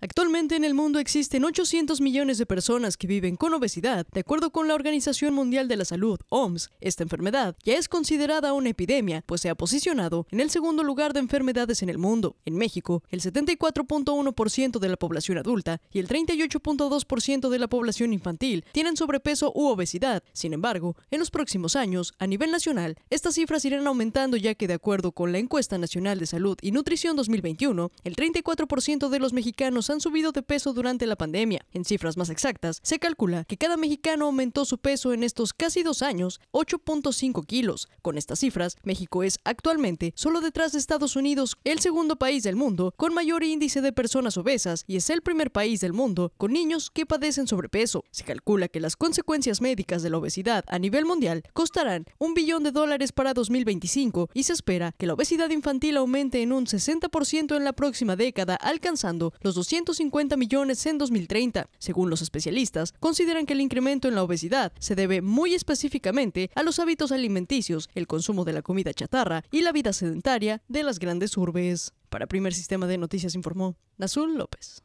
Actualmente en el mundo existen 800 millones de personas que viven con obesidad. De acuerdo con la Organización Mundial de la Salud, OMS, esta enfermedad ya es considerada una epidemia, pues se ha posicionado en el segundo lugar de enfermedades en el mundo. En México, el 74.1% de la población adulta y el 38.2% de la población infantil tienen sobrepeso u obesidad. Sin embargo, en los próximos años, a nivel nacional, estas cifras irán aumentando ya que de acuerdo con la Encuesta Nacional de Salud y Nutrición 2021, el 34% de los mexicanos han subido de peso durante la pandemia. En cifras más exactas, se calcula que cada mexicano aumentó su peso en estos casi dos años 8.5 kilos. Con estas cifras, México es actualmente, solo detrás de Estados Unidos, el segundo país del mundo con mayor índice de personas obesas y es el primer país del mundo con niños que padecen sobrepeso. Se calcula que las consecuencias médicas de la obesidad a nivel mundial costarán un billón de dólares para 2025 y se espera que la obesidad infantil aumente en un 60% en la próxima década, alcanzando los 200 150 millones en 2030. Según los especialistas, consideran que el incremento en la obesidad se debe muy específicamente a los hábitos alimenticios, el consumo de la comida chatarra y la vida sedentaria de las grandes urbes. Para Primer Sistema de Noticias informó Nazul López.